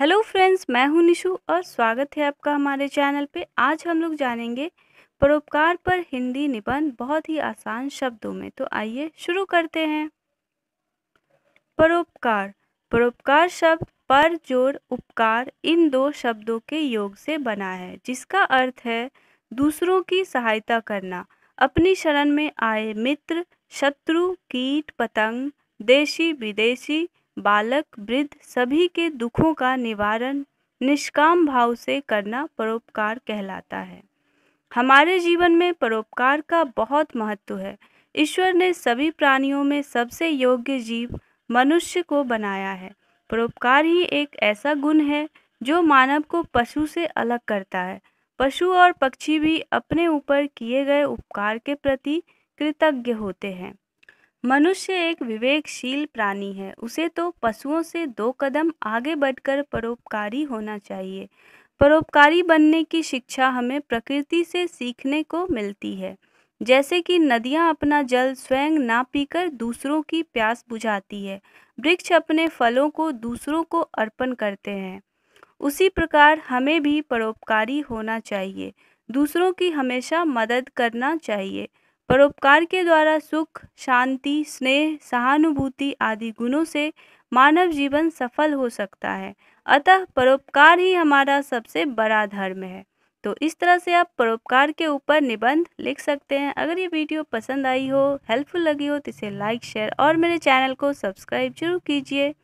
hello friends मैं हूं निशु और स्वागत है आपका हमारे चैनल पे आज हम लोग जानेंगे परोपकार पर हिंदी निबंध बहुत ही आसान शब्दों में तो आइए शुरू करते हैं परोपकार परोपकार शब्द पर जोड़ उपकार इन दो शब्दों के योग से बना है जिसका अर्थ है दूसरों की सहायता करना अपनी शरण में आए मित्र शत्रु कीट पतंग देशी विदेशी बालक वृद्ध सभी के दुखों का निवारण निष्काम भाव से करना परोपकार कहलाता है हमारे जीवन में परोपकार का बहुत महत्व है ईश्वर ने सभी प्राणियों में सबसे योग्य जीव मनुष्य को बनाया है परोपकार ही एक ऐसा गुण है जो मानव को पशु से अलग करता है पशु और पक्षी भी अपने ऊपर किए गए उपकार के प्रति कृतज्ञ होते हैं मनुष्य एक विवेकशील प्राणी है उसे तो पशुओं से दो कदम आगे बढ़कर परोपकारी होना चाहिए परोपकारी बनने की शिक्षा हमें प्रकृति से सीखने को मिलती है जैसे कि नदियाँ अपना जल स्वयं ना पीकर दूसरों की प्यास बुझाती है वृक्ष अपने फलों को दूसरों को अर्पण करते हैं उसी प्रकार हमें भी परोपकारी होना चाहिए दूसरों की हमेशा मदद करना चाहिए परोपकार के द्वारा सुख शांति स्नेह सहानुभूति आदि गुणों से मानव जीवन सफल हो सकता है अतः परोपकार ही हमारा सबसे बड़ा धर्म है तो इस तरह से आप परोपकार के ऊपर निबंध लिख सकते हैं अगर ये वीडियो पसंद आई हो हेल्पफुल लगी हो तो इसे लाइक शेयर और मेरे चैनल को सब्सक्राइब जरूर कीजिए